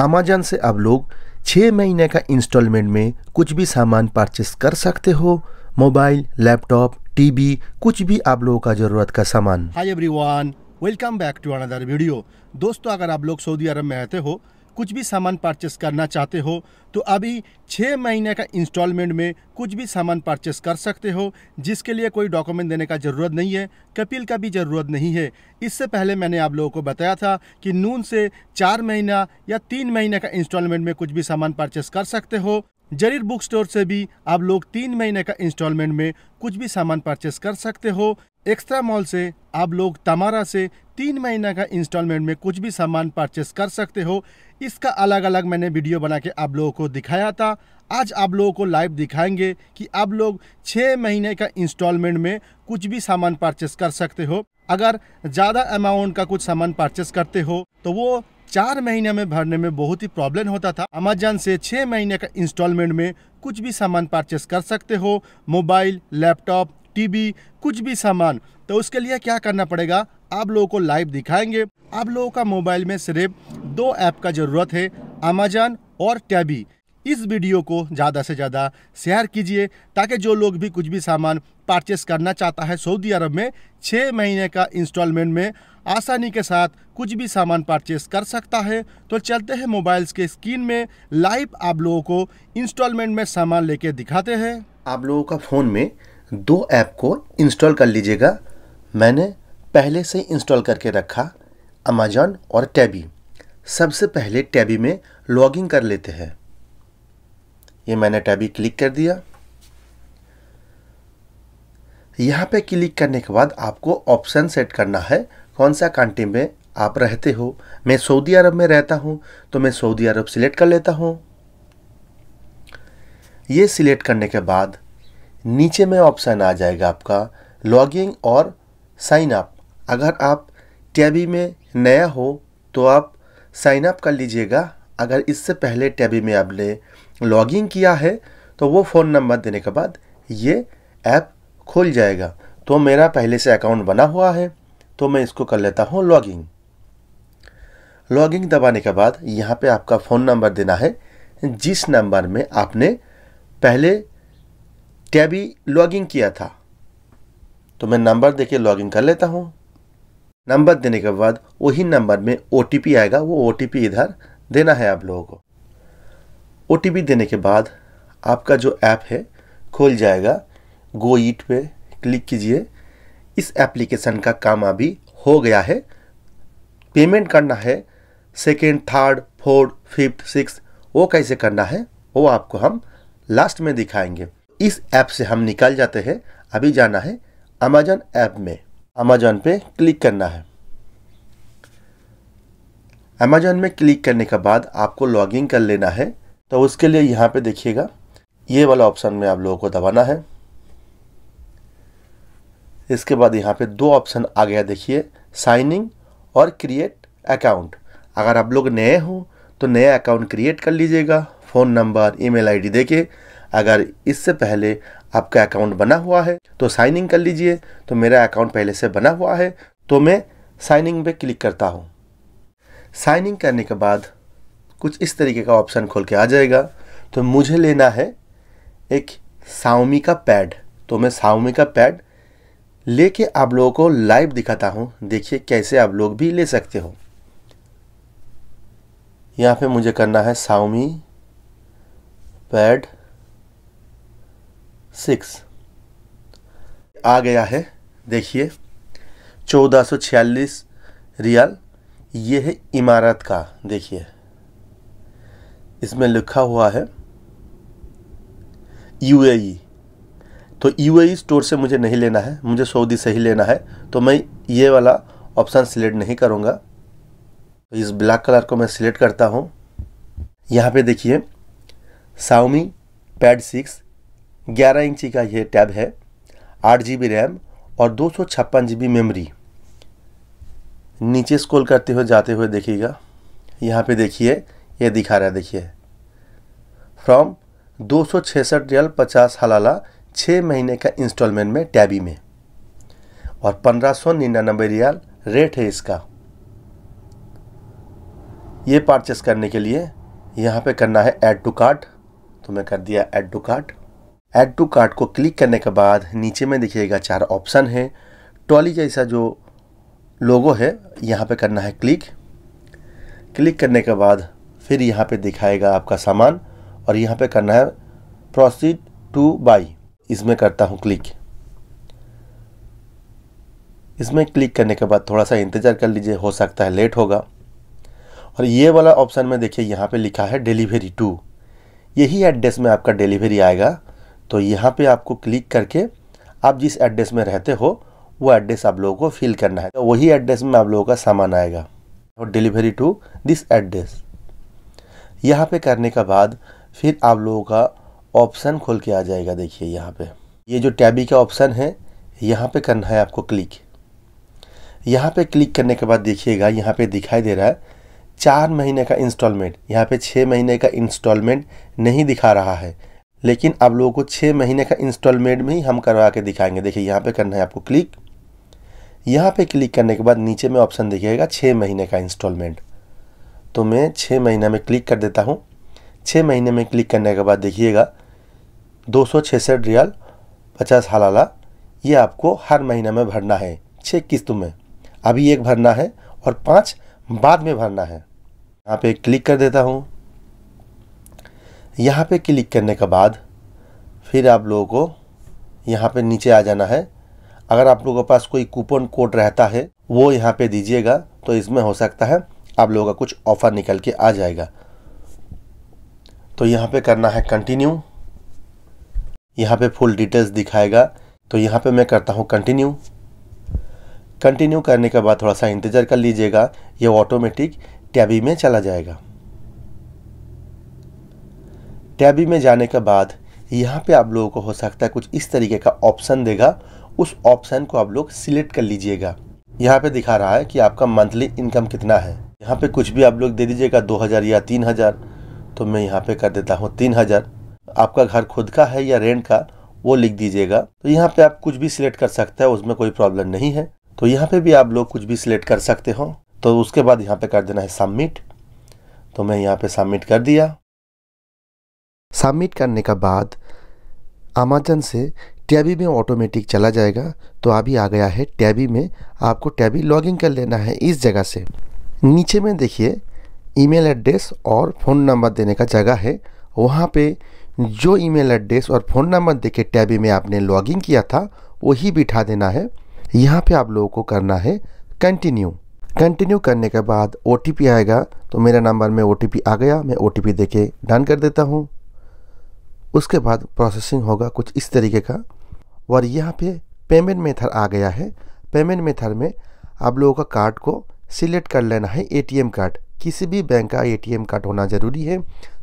Amazon से अब लोग छः महीने का इंस्टॉलमेंट में कुछ भी सामान परचेस कर सकते हो मोबाइल लैपटॉप टीवी कुछ भी आप लोगों का ज़रूरत का सामान hi everyone welcome back to another video दोस्तों अगर आप लोग सऊदी अरब में रहते हो कुछ भी सामान परचेस करना चाहते हो तो अभी छः महीने का इंस्टॉलमेंट में कुछ भी सामान परचेस कर सकते हो जिसके लिए कोई डॉक्यूमेंट देने का ज़रूरत नहीं है कपिल का भी ज़रूरत नहीं है इससे पहले मैंने आप लोगों को बताया था कि नून से चार महीना या तीन महीने का इंस्टॉलमेंट में कुछ भी सामान परचेस कर सकते हो जरीर बुक स्टोर से भी आप लोग तीन महीने का इंस्टॉलमेंट में कुछ भी सामान परचेस कर सकते हो एक्स्ट्रा मॉल से आप लोग तमारा से तीन महीना का इंस्टॉलमेंट में कुछ भी सामान परचेस कर सकते हो इसका अलग अलग मैंने वीडियो बना के आप लोगों को दिखाया था आज आप लोगों को लाइव दिखाएंगे कि आप लोग छः महीने का इंस्टॉलमेंट में कुछ भी सामान परचेस कर सकते हो अगर ज़्यादा अमाउंट का कुछ सामान परचेस करते हो तो वो चार महीने में भरने में बहुत ही प्रॉब्लम होता था अमेजन से छः महीने का इंस्टॉलमेंट में कुछ भी सामान परचेस कर सकते हो मोबाइल लैपटॉप टीवी कुछ भी सामान तो उसके लिए क्या करना पड़ेगा आप लोगों को लाइव दिखाएंगे आप लोगों का मोबाइल में सिर्फ दो ऐप का ज़रूरत है अमेजन और टैबी इस वीडियो को ज़्यादा से ज़्यादा शेयर कीजिए ताकि जो लोग भी कुछ भी सामान परचेस करना चाहता है सऊदी अरब में छः महीने का इंस्टॉलमेंट में आसानी के साथ कुछ भी सामान परचेस कर सकता है तो चलते हैं मोबाइल्स के स्क्रीन में लाइव आप लोगों को इंस्टॉलमेंट में सामान लेके दिखाते हैं आप लोगों का फ़ोन में दो ऐप को इंस्टॉल कर लीजिएगा मैंने पहले से इंस्टॉल करके रखा अमेजॉन और टैबी सबसे पहले टैबी में लॉगिन कर लेते हैं ये मैंने टैबी क्लिक कर दिया यहाँ पे क्लिक करने के बाद आपको ऑप्शन सेट करना है कौन सा कंट्री में आप रहते हो मैं सऊदी अरब में रहता हूँ तो मैं सऊदी अरब सिलेक्ट कर लेता हूँ ये सिलेक्ट करने के बाद नीचे में ऑप्शन आ जाएगा आपका लॉगिंग और साइन अप अगर आप टैबी में नया हो तो आप साइन अप कर लीजिएगा अगर इससे पहले टैबी में आपने लॉगिंग किया है तो वो फ़ोन नंबर देने के बाद ये ऐप खुल जाएगा तो मेरा पहले से अकाउंट बना हुआ है तो मैं इसको कर लेता हूँ लॉगिंग लॉगिंग दबाने के बाद यहाँ पे आपका फ़ोन नंबर देना है जिस नंबर में आपने पहले टैबी लॉगिंग किया था तो मैं नंबर देके लॉगिंग कर लेता हूँ नंबर देने के बाद वही नंबर में ओ आएगा वो ओ इधर देना है आप लोगों को ओ देने के बाद आपका जो ऐप है खोल जाएगा गो ईट पे क्लिक कीजिए इस एप्लीकेशन का काम अभी हो गया है पेमेंट करना है second third fourth fifth six वो कैसे करना है वो आपको हम लास्ट में दिखाएंगे इस ऐप से हम निकाल जाते हैं अभी जाना है अमेजन ऐप में अमेजन पे क्लिक करना है अमेजन में क्लिक करने के बाद आपको लॉगिन कर लेना है तो उसके लिए यहाँ पे देखिएगा ये वाला ऑप्शन में आप लोगों को दबाना है इसके बाद यहाँ पे दो ऑप्शन आ गया देखिए साइनिंग और क्रिएट अकाउंट अगर आप लोग नए हो तो नया अकाउंट क्रिएट कर लीजिएगा फ़ोन नंबर ईमेल आईडी देके अगर इससे पहले आपका अकाउंट बना हुआ है तो साइन इन कर लीजिए तो मेरा अकाउंट पहले से बना हुआ है तो मैं साइन इन पे क्लिक करता हूँ साइन इन करने के बाद कुछ इस तरीके का ऑप्शन खोल के आ जाएगा तो मुझे लेना है एक साउमी का पैड तो मैं साउमी का पैड लेके आप लोगों को लाइव दिखाता हूँ देखिए कैसे आप लोग भी ले सकते हो यहाँ पे मुझे करना है साउमी पैड सिक्स आ गया है देखिए चौदह सौ छियालीस रियाल ये है इमारत का देखिए इसमें लिखा हुआ है यूएई e। तो यूएई स्टोर e से मुझे नहीं लेना है मुझे सऊदी से ही लेना है तो मैं ये वाला ऑप्शन सिलेक्ट नहीं करूँगा तो इस ब्लैक कलर को मैं सिलेक्ट करता हूँ यहाँ पे देखिए साउमी पैड सिक्स ग्यारह इंची का यह टैब है आठ जी बी रैम और दो सौ छप्पन जी बी मेमरी नीचे स्क्रॉल करते हुए जाते हुए देखिएगा यहाँ पे देखिए ये दिखा रहा है देखिए फ्रॉम दो सौ छसठ रियल पचास हलाला छः महीने का इंस्टॉलमेंट में टैबी में और पंद्रह सौ निन्यानबे रियाल रेट है इसका ये परचेस करने के लिए यहाँ पे करना है ऐड टू कार्ट तो मैं कर दिया add to cart add to cart को क्लिक करने के बाद नीचे में देखिएगा चार ऑप्शन है टॉली जैसा जो लोगो है यहाँ पे करना है क्लिक क्लिक करने के बाद फिर यहाँ पे दिखाएगा आपका सामान और यहाँ पे करना है प्रोसीड टू बाई इसमें करता हूँ क्लिक इसमें क्लिक करने के बाद थोड़ा सा इंतज़ार कर लीजिए हो सकता है लेट होगा और ये वाला ऑप्शन में देखिए यहाँ पे लिखा है डिलीवरी टू यही एड्रेस में आपका डिलीवरी आएगा तो यहाँ पे आपको क्लिक करके आप जिस एड्रेस में रहते हो वो एड्रेस आप लोगों को फिल करना है तो वही एड्रेस में आप लोगों का सामान आएगा और डिलीवरी टू दिस एड्रेस यहाँ पे करने का बाद फिर आप लोगों का ऑप्शन खोल के आ जाएगा देखिए यहाँ पे ये जो टैबी का ऑप्शन है यहाँ पे करना है आपको क्लिक यहाँ पे क्लिक करने के बाद देखिएगा यहाँ पे दिखाई दे रहा है चार महीने का इंस्टॉलमेंट यहाँ पे छः महीने का इंस्टॉलमेंट नहीं दिखा रहा है लेकिन आप लोगों को छः महीने का इंस्टॉलमेंट में ही हम करवा के दिखाएंगे देखिए यहाँ पे करना है आपको क्लिक यहाँ पे क्लिक करने के बाद नीचे में ऑप्शन दिखेगा छः महीने का इंस्टॉलमेंट तो मैं छः महीने में क्लिक कर देता हूँ छः महीने में क्लिक करने के बाद देखिएगा दो सौ छियासठ रियाल पचास हलाला ये आपको हर महीने में भरना है छः किस्तों में अभी एक भरना है और पाँच बाद में भरना है यहाँ पे क्लिक कर देता हूँ यहाँ पे क्लिक करने के बाद फिर आप लोगों को यहाँ पे नीचे आ जाना है अगर आप लोगों के पास कोई कूपन कोड रहता है वो यहाँ पे दीजिएगा तो इसमें हो सकता है आप लोगों का कुछ ऑफ़र निकल के आ जाएगा तो यहाँ पे करना है कंटिन्यू यहाँ पे फुल डिटेल्स दिखाएगा तो यहाँ पे मैं करता हूँ कंटिन्यू कंटिन्यू करने के बाद थोड़ा सा इंतज़ार कर लीजिएगा ये ऑटोमेटिक टैबी में चला जाएगा टैबी में जाने के बाद यहाँ पे आप लोगों को हो सकता है कुछ इस तरीके का ऑप्शन देगा उस ऑप्शन को आप लोग सिलेक्ट कर लीजिएगा यहाँ पे दिखा रहा है कि आपका मंथली इनकम कितना है यहाँ पे कुछ भी आप लोग दे दीजिएगा दो हज़ार या तीन हज़ार तो मैं यहाँ पे कर देता हूँ तीन हज़ार आपका घर खुद का है या रेंट का वो लिख दीजिएगा तो यहाँ पे आप कुछ भी सिलेक्ट कर सकते हैं उसमें कोई प्रॉब्लम नहीं है तो यहाँ पे भी आप लोग कुछ भी सिलेक्ट कर सकते हो तो उसके बाद यहाँ पे कर देना है सबमिट तो मैं यहाँ पे सबमिट कर दिया सबमिट करने का बाद अमेजन से टैबी में ऑटोमेटिक चला जाएगा तो अभी आ गया है टैबी में आपको टैबी लॉगिन कर लेना है इस जगह से नीचे में देखिए ईमेल एड्रेस और फ़ोन नंबर देने का जगह है वहाँ पे जो ईमेल एड्रेस और फ़ोन नंबर दे के टैबी में आपने लॉगिन किया था वही बिठा देना है यहाँ पे आप लोगों को करना है कंटिन्यू कंटिन्यू करने के बाद ओ आएगा तो मेरा नंबर में ओ आ गया मैं ओ टी पी डन कर देता हूँ उसके बाद प्रोसेसिंग होगा कुछ इस तरीके का और यहाँ पे पेमेंट मेथड आ गया है पेमेंट मेथड में आप लोगों का कार्ड को सिलेक्ट कर लेना है एटीएम कार्ड किसी भी बैंक का एटीएम कार्ड होना ज़रूरी है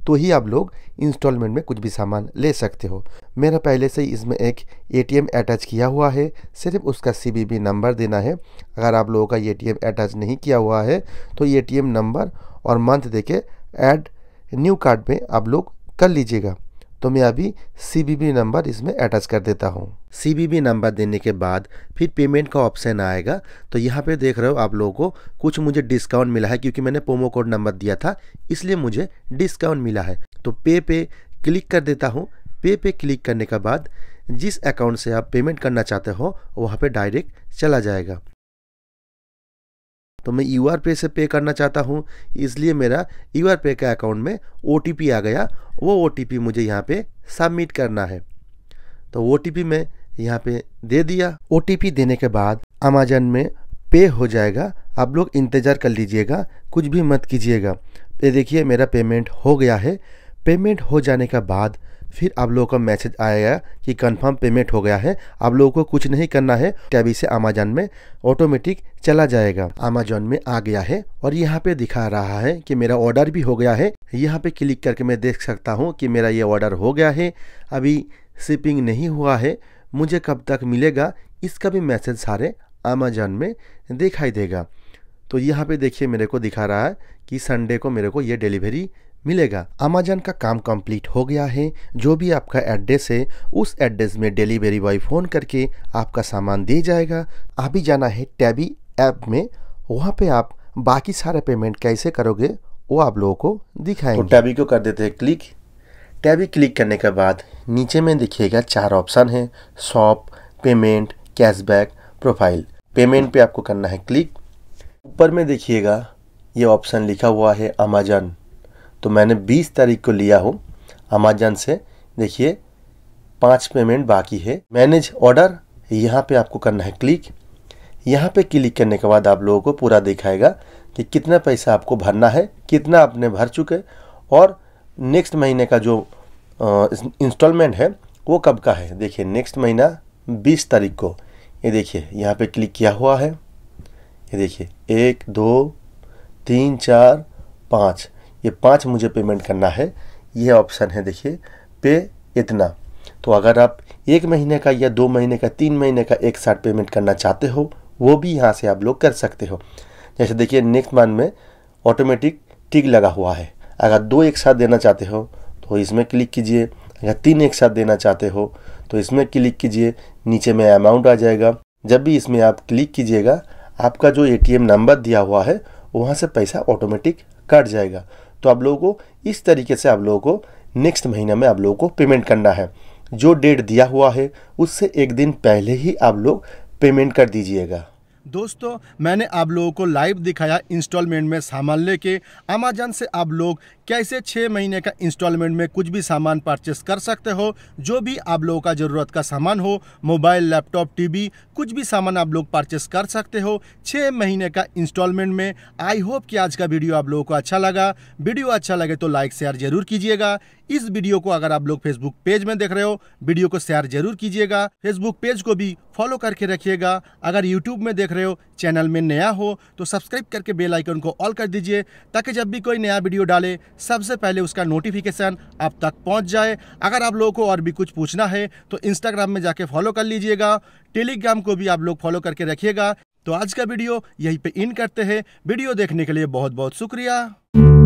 तो ही आप लोग इंस्टॉलमेंट में कुछ भी सामान ले सकते हो मेरा पहले से ही इसमें एक एटीएम अटैच किया हुआ है सिर्फ उसका सीबीबी नंबर देना है अगर आप लोगों का एटीएम अटैच नहीं किया हुआ है तो एटीएम नंबर और मंथ देके ऐड न्यू कार्ड में आप लोग कर लीजिएगा तो मैं अभी सी नंबर इसमें अटैच कर देता हूँ सी नंबर देने के बाद फिर पेमेंट का ऑप्शन आएगा तो यहाँ पे देख रहे हो आप लोगों को कुछ मुझे डिस्काउंट मिला है क्योंकि मैंने प्रोमो कोड नंबर दिया था इसलिए मुझे डिस्काउंट मिला है तो पे पे क्लिक कर देता हूँ पे पे क्लिक करने के बाद जिस अकाउंट से आप पेमेंट करना चाहते हो वहाँ पर डायरेक्ट चला जाएगा तो मैं यू आर पे से पे करना चाहता हूँ इसलिए मेरा यू आर पे का अकाउंट में ओ आ गया वो ओ मुझे यहाँ पे सबमिट करना है तो ओ मैं यहाँ पे दे दिया ओ देने के बाद अमेजन में पे हो जाएगा आप लोग इंतज़ार कर लीजिएगा कुछ भी मत कीजिएगा ये देखिए मेरा पेमेंट हो गया है पेमेंट हो जाने के बाद फिर आप लोगों का मैसेज आया कि कंफर्म पेमेंट हो गया है आप लोगों को कुछ नहीं करना है टैबी से अमेजन में ऑटोमेटिक चला जाएगा अमेजोन में आ गया है और यहाँ पे दिखा रहा है कि मेरा ऑर्डर भी हो गया है यहाँ पे क्लिक करके मैं देख सकता हूँ कि मेरा ये ऑर्डर हो गया है अभी शिपिंग नहीं हुआ है मुझे कब तक मिलेगा इसका भी मैसेज सारे अमेजोन में दिखाई देगा तो यहाँ पे देखिए मेरे को दिखा रहा है कि संडे को मेरे को ये डिलीवरी मिलेगा अमेजन का काम कंप्लीट हो गया है जो भी आपका एड्रेस है उस एड्रेस में डिलीवरी बॉय फ़ोन करके आपका सामान दे जाएगा अभी जाना है टैबी ऐप में वहाँ पे आप बाकी सारे पेमेंट कैसे करोगे वो आप लोगों को दिखाएंगे तो टैबी को कर देते हैं क्लिक टैबी क्लिक करने के बाद नीचे में देखिएगा चार ऑप्शन है shop payment cashback profile payment पे आपको करना है क्लिक ऊपर में देखिएगा ये ऑप्शन लिखा हुआ है अमेजन तो मैंने 20 तारीख को लिया हूँ अमेजन से देखिए पाँच पेमेंट बाकी है मैनेज ऑर्डर यहाँ पे आपको करना है क्लिक यहाँ पे क्लिक करने के बाद आप लोगों को पूरा दिखाएगा कि कितना पैसा आपको भरना है कितना आपने भर चुके और नेक्स्ट महीने का जो इंस्टॉलमेंट है वो कब का है देखिए नेक्स्ट महीना 20 तारीख को ये देखिए यहाँ पे क्लिक किया हुआ है ये देखिए एक दो तीन चार पाँच ये पाँच मुझे पेमेंट करना है ये ऑप्शन है देखिए पे इतना तो अगर आप एक महीने का या दो महीने का तीन महीने का एक साथ पेमेंट करना चाहते हो वो भी यहाँ से आप लोग कर सकते हो जैसे देखिए नेक्स्ट मंथ में ऑटोमेटिक टिक लगा हुआ है अगर दो एक साथ देना चाहते हो तो इसमें क्लिक कीजिए अगर तीन एक साथ देना चाहते हो तो इसमें क्लिक कीजिए नीचे में अमाउंट आ जाएगा जब भी इसमें आप क्लिक कीजिएगा आपका जो एटीएम नंबर दिया हुआ है वहाँ से पैसा ऑटोमेटिक कट जाएगा तो आप लोगों को इस तरीके से आप लोगों को नेक्स्ट महीने में आप लोगों को पेमेंट करना है जो डेट दिया हुआ है उससे एक दिन पहले ही आप लोग पेमेंट कर दीजिएगा दोस्तों मैंने आप लोगों को लाइव दिखाया इंस्टॉलमेंट में सामान लेके अमेजन से आप लोग कैसे छः महीने का इंस्टॉलमेंट में कुछ भी सामान परचेस कर सकते हो जो भी आप लोगों का ज़रूरत का सामान हो मोबाइल लैपटॉप टीवी कुछ भी सामान आप लोग परचेस कर सकते हो छः महीने का इंस्टॉलमेंट में आई होप कि आज का वीडियो आप लोगों को अच्छा लगा वीडियो अच्छा लगे तो लाइक शेयर जरूर कीजिएगा इस वीडियो को अगर आप लोग फेसबुक पेज में देख रहे हो वीडियो को शेयर जरूर कीजिएगा फेसबुक पेज को भी फॉलो करके रखिएगा अगर यूट्यूब में देख रहे हो चैनल में नया हो तो सब्सक्राइब करके बेल आइकन को ऑल कर दीजिए ताकि जब भी कोई नया वीडियो डाले सबसे पहले उसका नोटिफिकेशन आप तक पहुंच जाए अगर आप लोगों को और भी कुछ पूछना है तो इंस्टाग्राम में जाके फॉलो कर लीजिएगा टेलीग्राम को भी आप लोग फॉलो करके रखिएगा तो आज का वीडियो यहीं पे इन करते हैं वीडियो देखने के लिए बहुत बहुत शुक्रिया